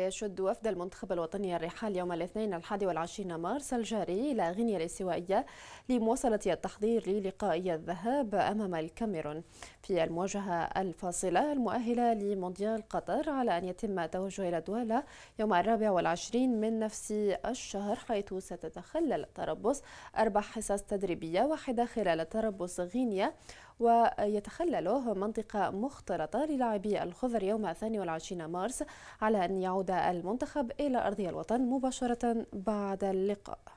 يشد وفد المنتخب الوطني الرحال يوم الاثنين الحادي والعشرين مارس الجاري إلى غينيا الاستوائية لمواصلة التحضير للقاء الذهاب أمام الكاميرون في المواجهة الفاصلة المؤهلة لمونديال قطر على أن يتم التوجه إلى دولة يوم الرابع والعشرين من نفس الشهر حيث ستتخلل التربص أربع حصص تدريبية واحدة خلال تربص غينيا ويتخلله منطقة مختلطة للاعبي الخضر يوم 22 مارس على أن يعود المنتخب إلى أرضية الوطن مباشرة بعد اللقاء